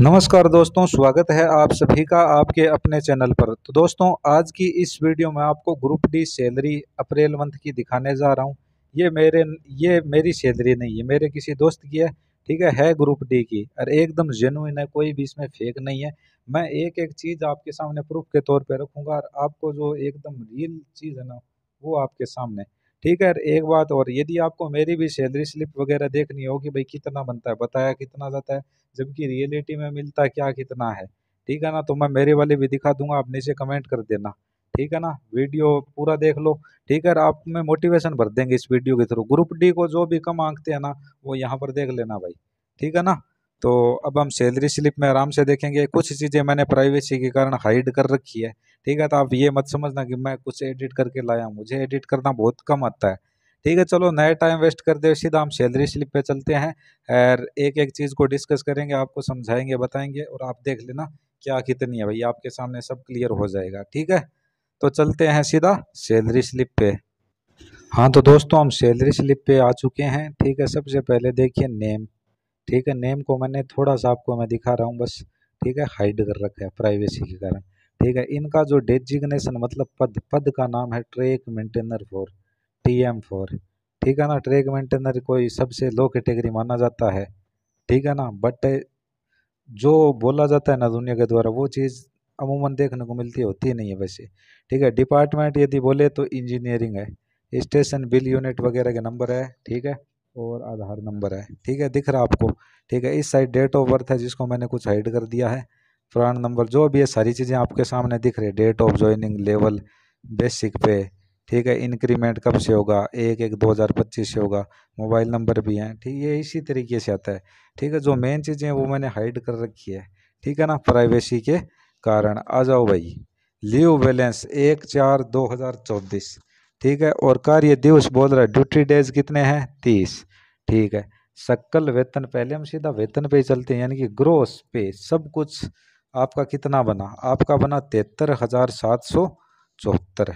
नमस्कार दोस्तों स्वागत है आप सभी का आपके अपने चैनल पर तो दोस्तों आज की इस वीडियो में आपको group D salary April month की दिखाने जा रहा हूं ये मेरे ये मेरी सैलरी नहीं है मेरे किसी दोस्त की है ठीक है है ग्रुप डी की और एकदम जेनुइन है कोई भी इसमें फेक नहीं है मैं एक एक चीज़ आपके सामने प्रूफ के तौर पर रखूँगा और आपको जो एकदम रियल चीज़ है ना वो आपके सामने ठीक है एक बात और यदि आपको मेरी भी सैलरी स्लिप वगैरह देखनी हो कि भाई कितना बनता है बताया कितना जाता है जबकि रियलिटी में मिलता क्या कितना है ठीक है ना तो मैं मेरे वाले भी दिखा दूंगा आप नीचे कमेंट कर देना ठीक है ना वीडियो पूरा देख लो ठीक है आप में मोटिवेशन भर देंगे इस वीडियो के थ्रू ग्रुप डी को जो भी कम आंकते हैं ना वो यहाँ पर देख लेना भाई ठीक है ना तो अब हम सैलरी स्लिप में आराम से देखेंगे कुछ चीज़ें मैंने प्राइवेसी के कारण हाइड कर रखी है ठीक है तो आप ये मत समझना कि मैं कुछ एडिट करके लाया मुझे एडिट करना बहुत कम आता है ठीक है चलो नए टाइम वेस्ट कर दे सीधा हम सैलरी स्लिप पे चलते हैं और एक एक चीज़ को डिस्कस करेंगे आपको समझाएंगे बताएंगे और आप देख लेना क्या कितनी है भैया आपके सामने सब क्लियर हो जाएगा ठीक है तो चलते हैं सीधा सैलरी स्लिप पे हाँ तो दोस्तों हम सैलरी स्लिप पे आ चुके हैं ठीक है सबसे पहले देखिए नेम ठीक है नेम को मैंने थोड़ा सा आपको मैं दिखा रहा हूँ बस ठीक है हाइड कर रखा है प्राइवेसी के कारण ठीक है इनका जो डेजिग्नेशन मतलब पद पद का नाम है track maintainer four T M four ठीक है ना ट्रैक मेंटेनर कोई सबसे लो कैटेगरी माना जाता है ठीक है ना बट जो बोला जाता है ना दुनिया के द्वारा वो चीज़ अमूमन देखने को मिलती होती नहीं है वैसे ठीक है डिपार्टमेंट यदि बोले तो इंजीनियरिंग है स्टेशन बिल यूनिट वगैरह के नंबर है ठीक है और आधार नंबर है ठीक है दिख रहा आपको ठीक है इस साइड डेट ऑफ बर्थ है जिसको मैंने कुछ हाइड कर दिया है प्राण नंबर जो भी है सारी चीज़ें आपके सामने दिख रही है date of joining level basic pay ठीक है इंक्रीमेंट कब से होगा एक एक दो हज़ार पच्चीस से होगा मोबाइल नंबर भी हैं ठीक ये इसी तरीके से आता है ठीक है जो मेन चीज़ें हैं वो मैंने हाइड कर रखी है ठीक है ना प्राइवेसी के कारण आ जाओ भाई लीव बैलेंस एक चार दो हज़ार चौबीस ठीक है और कार्य दिवस बोल रहा है ड्यूटी डेज कितने हैं तीस ठीक है सकल वेतन पहले हम सीधा वेतन पे चलते हैं यानी कि ग्रोस पे सब कुछ आपका कितना बना आपका बना तिहत्तर हजार सात सौ चौहत्तर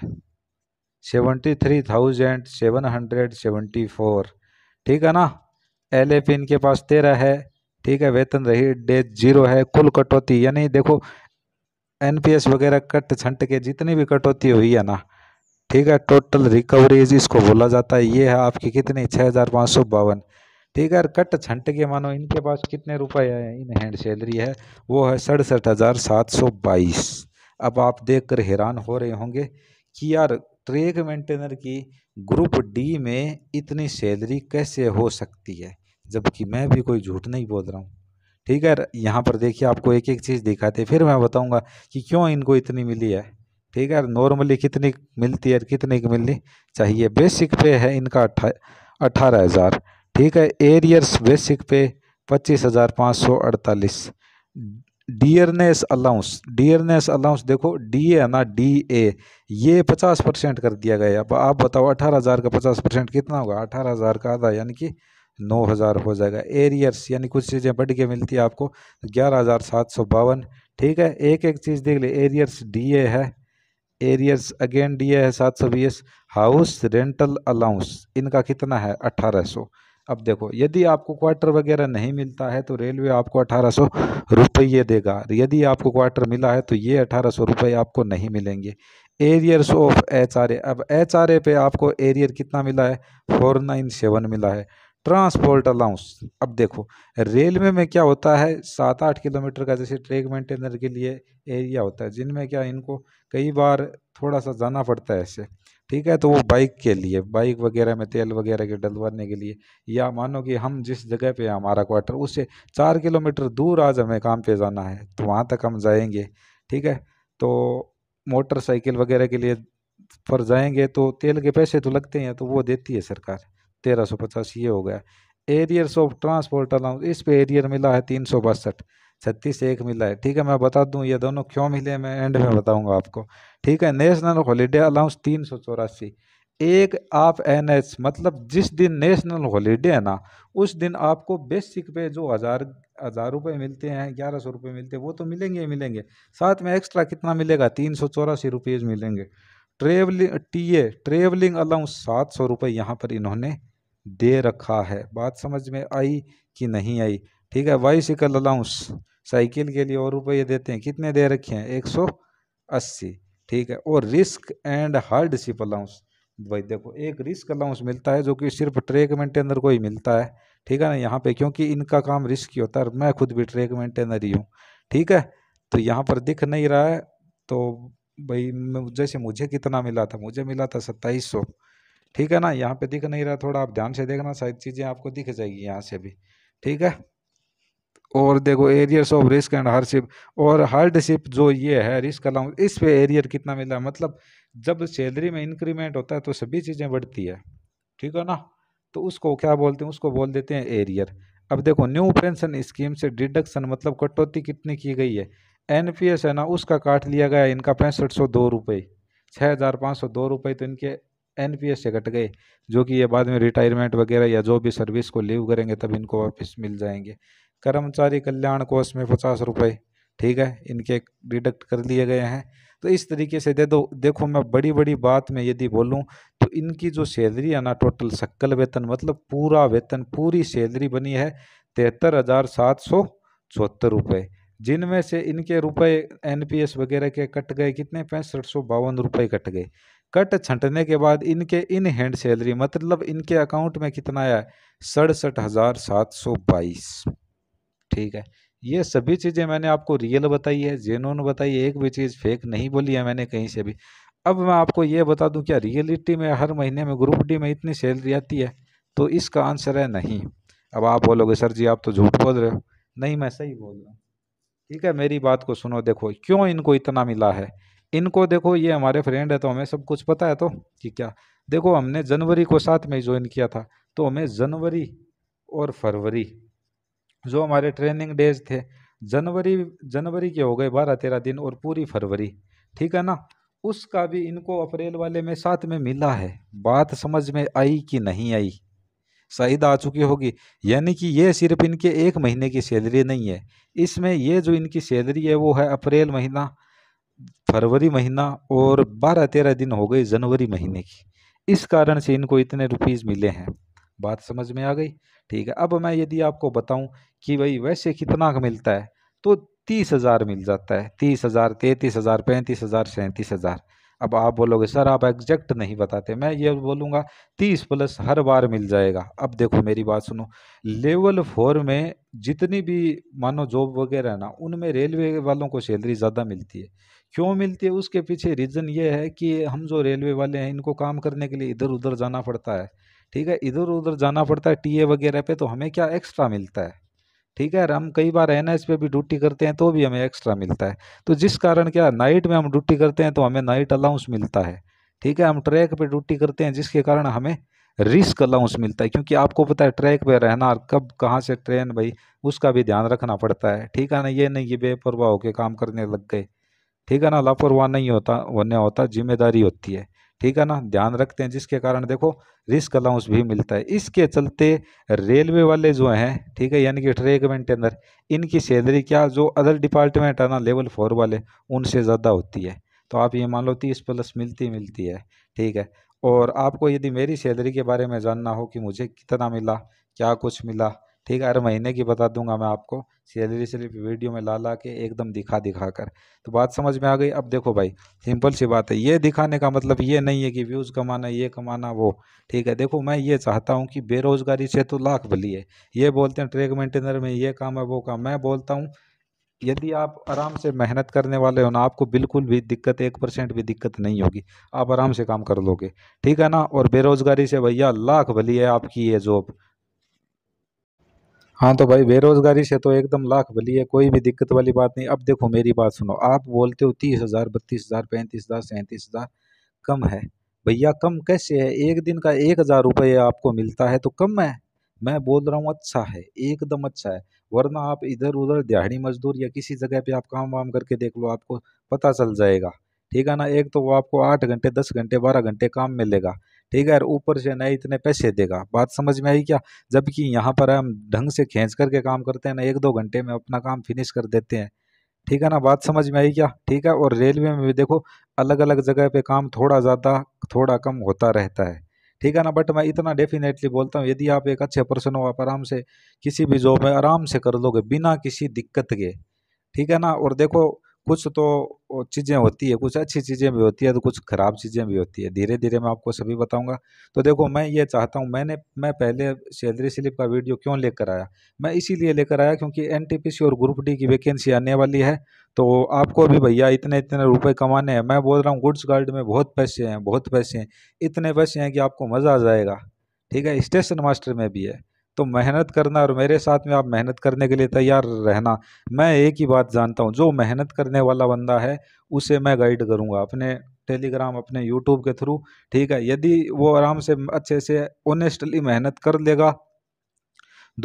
seventy three thousand seven hundred seventy four ठीक है ना एल ए पी इनके पास तेरह है ठीक है वेतन रही डे जीरो है कुल कटौती यानी देखो एनपीएस वगैरह कट छंट के जितनी भी कटौती हुई है ना ठीक है टोटल रिकवरीज इसको बोला जाता है ये है आपकी कितनी छः हज़ार पाँच सौ बावन ठीक है कट छंट के मानो इनके पास कितने रुपए है इन हैंड सैलरी है वो है सड़सठ हज़ार सात सौ बाईस अब आप देख कर हैरान हो रहे होंगे कि यार ट्रेक मेंटेनर की ग्रुप डी में इतनी सैलरी कैसे हो सकती है जबकि मैं भी कोई झूठ नहीं बोल रहा हूँ ठीक है यहाँ पर देखिए आपको एक एक चीज़ दिखाते फिर मैं बताऊँगा कि क्यों इनको इतनी मिली है ठीक है नॉर्मली कितनी मिलती है कितने की मिलनी चाहिए बेसिक पे है इनका अट्ठा अठारह हज़ार ठीक है एरियर्स बेसिक पे पच्चीस हज़ार पाँच सौ अड़तालीस डियरनेस अलाउंस डियरनेस अलाउंस देखो डी ए ना डी ए ये पचास परसेंट कर दिया गया अब आप बताओ अठारह हज़ार का पचास परसेंट कितना होगा अठारह हज़ार का आधा यानी कि नौ हज़ार हो जाएगा एरियर्स यानी कुछ चीज़ें बढ़ के मिलती है आपको ग्यारह हज़ार सात सौ बावन ठीक है एक एक चीज़ देख ले एरियर्स डी ए है एरियर्स अगेन डी है सात सौ बीस हाउस रेंटल अलाउंस इनका कितना है अट्ठारह सौ अब देखो यदि आपको क्वार्टर वगैरह नहीं मिलता है तो रेलवे आपको अठारह सौ रुपये देगा यदि आपको क्वार्टर मिला है तो ये अठारह सौ रुपये आपको नहीं मिलेंगे arrears of H R A अब एच आर ए पे आपको एरियर कितना मिला है फोर नाइन सेवन मिला है ट्रांसपोर्ट अलाउंस अब देखो रेलवे में क्या होता है सात आठ किलोमीटर का जैसे ट्रैक मेंटेनर के लिए एरिया होता है जिनमें क्या इनको कई बार थोड़ा सा जाना पड़ता है ऐसे ठीक है तो वो बाइक के लिए बाइक वगैरह में तेल वगैरह के डलवाने के लिए या मानो कि हम जिस जगह पे हमारा क्वार्टर उससे चार किलोमीटर दूर आज हमें काम पे जाना है तो वहाँ तक हम जाएंगे ठीक है तो मोटरसाइकिल वगैरह के लिए पर जाएंगे तो तेल के पैसे तो लगते हैं तो वो देती है सरकार तेरह सौ पचास ये हो गया एरियर्स ऑफ ट्रांसपोर्ट अलाउंस इस पे एरियर मिला है तीन सौ बासठ छत्तीस एक मिला है ठीक है मैं बता दूं ये दोनों क्यों मिले मैं एंड में बताऊंगा आपको ठीक है नेशनल हॉलीडे अलाउंस तीन सौ चौरासी एक आप एन एच मतलब जिस दिन नेशनल हॉलीडे है ना उस दिन आपको बेसिक पे जो हज़ार हज़ार रुपये मिलते हैं ग्यारह सौ रुपये मिलते हैं वो तो मिलेंगे ही मिलेंगे साथ में एक्स्ट्रा कितना मिलेगा तीन सौ चौरासी रुपये मिलेंगे travelling T A travelling allowance सात सौ रुपये यहाँ पर इन्होंने दे रखा है बात समझ में आई कि नहीं आई ठीक है बाईसिकल अलाउंस साइकिल के लिए और रुपये देते हैं कितने दे रखे हैं एक सौ अस्सी ठीक है और रिस्क एंड हार्डशिप अलाउंस भाई देखो एक रिस्क अलाउंस मिलता है जो कि सिर्फ ट्रेक मेंटेनर को ही मिलता है ठीक है ना यहाँ पे क्योंकि इनका काम रिस्क ही होता है मैं खुद भी ट्रेक मेंटेनर ही हूँ ठीक है तो यहाँ पर दिख नहीं रहा है तो भाई जैसे मुझे कितना मिला था मुझे मिला था सत्ताईस सौ ठीक है ना यहाँ पे दिख नहीं रहा थोड़ा आप ध्यान से देखना सारी चीज़ें आपको दिख जाएगी यहाँ से भी ठीक है और देखो arrears of risk and hardship और हार्डशिप जो ये है रिस्क अलाउंस इस पे एरियर कितना मिला मतलब जब सैलरी में इंक्रीमेंट होता है तो सभी चीज़ें बढ़ती है ठीक है ना तो उसको क्या बोलते हैं उसको बोल देते हैं एरियर अब देखो न्यू पेंशन स्कीम से डिडक्शन मतलब कटौती कितनी की गई है एन है ना उसका काट लिया गया इनका पैंसठ सौ दो रुपये छः हज़ार पाँच सौ दो रुपये तो इनके एनपीएस से कट गए जो कि ये बाद में रिटायरमेंट वगैरह या जो भी सर्विस को लीव करेंगे तब इनको वापस मिल जाएंगे कर्मचारी कल्याण कोष में पचास रुपये ठीक है इनके डिडक्ट कर लिए गए हैं तो इस तरीके से दे दो देखो मैं बड़ी बड़ी बात में यदि बोलूँ तो इनकी जो सैलरी है ना टोटल शक्ल वेतन मतलब पूरा वेतन पूरी सैलरी बनी है तिहत्तर हज़ार सात सौ चौहत्तर रुपये जिनमें से इनके रुपए एनपीएस वगैरह के कट गए कितने पैंसठ सौ बावन रुपये कट गए कट छंटने के बाद इनके इन हैंड सैलरी मतलब इनके अकाउंट में कितना आया सड़सठ हज़ार सात सौ बाईस ठीक है ये सभी चीज़ें मैंने आपको रियल बताई है जेनोन बताई है एक भी चीज़ फेक नहीं बोली है मैंने कहीं से भी अब मैं आपको ये बता दूं क्या रियलिटी में हर महीने में ग्रुप डी में इतनी सैलरी आती है तो इसका आंसर है नहीं अब आप बोलोगे सर जी आप तो झूठ बोल रहे हो नहीं मैं सही बोल रहा हूँ ठीक है मेरी बात को सुनो देखो क्यों इनको इतना मिला है इनको देखो ये हमारे फ्रेंड है तो हमें सब कुछ पता है तो कि क्या देखो हमने जनवरी को साथ में ज्वाइन किया था तो हमें जनवरी और फरवरी जो हमारे ट्रेनिंग डेज थे जनवरी जनवरी के हो गए बारह तेरह दिन और पूरी फरवरी ठीक है ना उसका भी इनको अप्रैल वाले में साथ में मिला है बात समझ में आई कि नहीं आई शायद आ चुकी होगी यानी कि ये सिर्फ इनके एक महीने की सैलरी नहीं है इसमें ये जो इनकी सैलरी है वो है अप्रैल महीना फरवरी महीना और बारह तेरह दिन हो गए जनवरी महीने की इस कारण से इनको इतने रुपीज़ मिले हैं बात समझ में आ गई ठीक है अब मैं यदि आपको बताऊं कि भाई वैसे कितना मिलता है तो तीस हज़ार मिल जाता है तीस हज़ार तैंतीस हज़ार पैंतीस हज़ार सैंतीस हज़ार अब आप बोलोगे सर आप एग्जैक्ट नहीं बताते मैं ये बोलूँगा तीस प्लस हर बार मिल जाएगा अब देखो मेरी बात सुनो लेवल फोर में जितनी भी मानो जॉब वगैरह ना उनमें रेलवे वालों को सैलरी ज़्यादा मिलती है क्यों मिलती है उसके पीछे रीज़न ये है कि हम जो रेलवे वाले हैं इनको काम करने के लिए इधर उधर जाना पड़ता है ठीक है इधर उधर जाना पड़ता है टीए वगैरह पे तो हमें क्या एक्स्ट्रा मिलता है ठीक है हम कई बार एन पे भी ड्यूटी करते हैं तो भी हमें एक्स्ट्रा मिलता है तो जिस कारण क्या नाइट में हम ड्यूटी करते हैं तो हमें नाइट अलाउंस मिलता है ठीक है हम ट्रैक पे ड्यूटी करते हैं जिसके कारण हमें रिस्क अलाउंस मिलता है क्योंकि आपको पता है ट्रैक पे रहना और कब कहाँ से ट्रेन भाई उसका भी ध्यान रखना पड़ता है ठीक है ना ये नहीं ये बेपरवाह होकर काम करने लग गए ठीक है ना लापरवाह नहीं होता होने होता जिम्मेदारी होती है ठीक है ना ध्यान रखते हैं जिसके कारण देखो रिस्क अलाउंस भी मिलता है इसके चलते रेलवे वाले जो हैं ठीक है यानी कि ट्रेक मेंटेनर इनकी सैलरी क्या जो अदर डिपार्टमेंट है ना लेवल फोर वाले उनसे ज़्यादा होती है तो आप ये मान लो तीस प्लस मिलती मिलती है ठीक है और आपको यदि मेरी सैलरी के बारे में जानना हो कि मुझे कितना मिला क्या कुछ मिला ठीक है हर महीने की बता दूंगा मैं आपको सैलरी स्लिप वीडियो में ला ला के एकदम दिखा दिखा कर तो बात समझ में आ गई अब देखो भाई सिंपल सी बात है ये दिखाने का मतलब ये नहीं है कि व्यूज़ कमाना ये कमाना वो ठीक है देखो मैं ये चाहता हूँ कि बेरोज़गारी से तो लाख भली है ये बोलते हैं ट्रेक मेंटेनर में ये काम है वो काम मैं बोलता हूँ यदि आप आराम से मेहनत करने वाले हो ना आपको बिल्कुल भी दिक्कत एक परसेंट भी दिक्कत नहीं होगी आप आराम से काम कर लोगे ठीक है ना और बेरोज़गारी से भैया लाख भली है आपकी ये जॉब हाँ तो भाई बेरोज़गारी से तो एकदम लाख भली है कोई भी दिक्कत वाली बात नहीं अब देखो मेरी बात सुनो आप बोलते हो तीस हज़ार बत्तीस हज़ार पैंतीस हज़ार सैंतीस हज़ार कम है भैया कम कैसे है एक दिन का एक हज़ार रुपये आपको मिलता है तो कम है मैं बोल रहा हूँ अच्छा है एकदम अच्छा है वरना आप इधर उधर दिहाड़ी मजदूर या किसी जगह पर आप काम वाम करके देख लो आपको पता चल जाएगा ठीक है ना एक तो वो आपको आठ घंटे दस घंटे बारह घंटे काम मिलेगा ठीक है और ऊपर से ना इतने पैसे देगा बात समझ में आई क्या जबकि यहाँ पर हम ढंग से खींच करके काम करते हैं ना एक दो घंटे में अपना काम फिनिश कर देते हैं ठीक है ना बात समझ में आई क्या ठीक है और रेलवे में भी देखो अलग अलग जगह पे काम थोड़ा ज़्यादा थोड़ा कम होता रहता है ठीक है ना बट मैं इतना डेफिनेटली बोलता हूँ यदि आप एक अच्छे पर्सन हो आप आराम से किसी भी जॉब में आराम से कर लोगे बिना किसी दिक्कत के ठीक है ना और देखो कुछ तो चीज़ें होती है कुछ अच्छी चीज़ें भी होती है तो कुछ ख़राब चीज़ें भी होती है धीरे धीरे मैं आपको सभी बताऊंगा तो देखो मैं ये चाहता हूँ मैंने मैं पहले सैलरी स्लिप का वीडियो क्यों लेकर आया मैं इसीलिए लेकर आया क्योंकि एन और ग्रुप डी की वैकेंसी आने वाली है तो आपको भी भैया इतने इतने रुपए कमाने हैं मैं बोल रहा हूँ गुड्स गार्ड में बहुत पैसे हैं बहुत पैसे हैं इतने पैसे हैं कि आपको मज़ा आ जाएगा ठीक है स्टेशन मास्टर में भी है तो मेहनत करना और मेरे साथ में आप मेहनत करने के लिए तैयार रहना मैं एक ही बात जानता हूँ जो मेहनत करने वाला बंदा है उसे मैं गाइड करूँगा अपने टेलीग्राम अपने यूट्यूब के थ्रू ठीक है यदि वो आराम से अच्छे से ऑनेस्टली मेहनत कर लेगा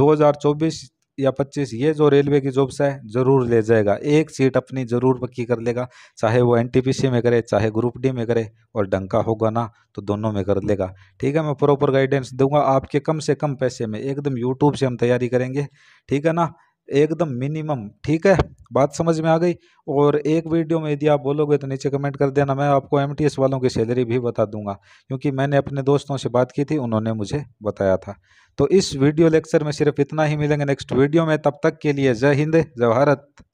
2024 या पच्चीस ये जो रेलवे की जॉब्स है ज़रूर ले जाएगा एक सीट अपनी ज़रूर पक्की कर लेगा चाहे वो एनटीपीसी में करे चाहे ग्रुप डी में करे और डंका होगा ना तो दोनों में कर लेगा ठीक है मैं प्रॉपर गाइडेंस दूंगा आपके कम से कम पैसे में एकदम यूट्यूब से हम तैयारी करेंगे ठीक है ना एकदम मिनिमम ठीक है बात समझ में आ गई और एक वीडियो में यदि आप बोलोगे तो नीचे कमेंट कर देना मैं आपको एम वालों की सैलरी भी बता दूंगा क्योंकि मैंने अपने दोस्तों से बात की थी उन्होंने मुझे बताया था तो इस वीडियो लेक्चर में सिर्फ इतना ही मिलेंगे नेक्स्ट वीडियो में तब तक के लिए जय हिंद जय भारत